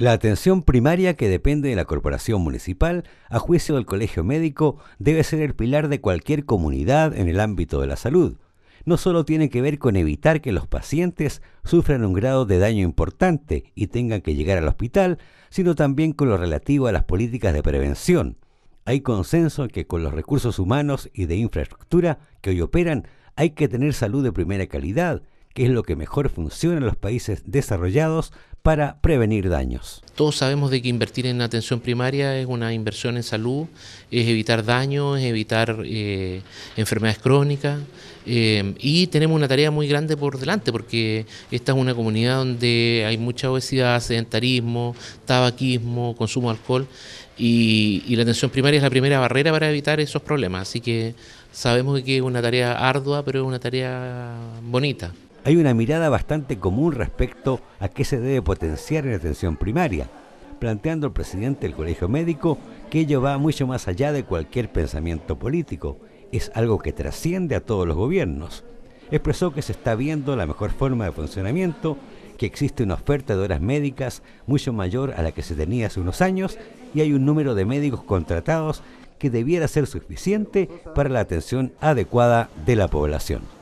La atención primaria que depende de la corporación municipal, a juicio del colegio médico, debe ser el pilar de cualquier comunidad en el ámbito de la salud. No solo tiene que ver con evitar que los pacientes sufran un grado de daño importante y tengan que llegar al hospital, sino también con lo relativo a las políticas de prevención. Hay consenso en que con los recursos humanos y de infraestructura que hoy operan, hay que tener salud de primera calidad, que es lo que mejor funciona en los países desarrollados para prevenir daños. Todos sabemos de que invertir en atención primaria es una inversión en salud, es evitar daños, es evitar eh, enfermedades crónicas eh, y tenemos una tarea muy grande por delante porque esta es una comunidad donde hay mucha obesidad, sedentarismo, tabaquismo, consumo de alcohol y la atención primaria es la primera barrera para evitar esos problemas. Así que sabemos que es una tarea ardua pero es una tarea bonita hay una mirada bastante común respecto a qué se debe potenciar en atención primaria, planteando el presidente del Colegio Médico que ello va mucho más allá de cualquier pensamiento político, es algo que trasciende a todos los gobiernos. Expresó que se está viendo la mejor forma de funcionamiento, que existe una oferta de horas médicas mucho mayor a la que se tenía hace unos años y hay un número de médicos contratados que debiera ser suficiente para la atención adecuada de la población.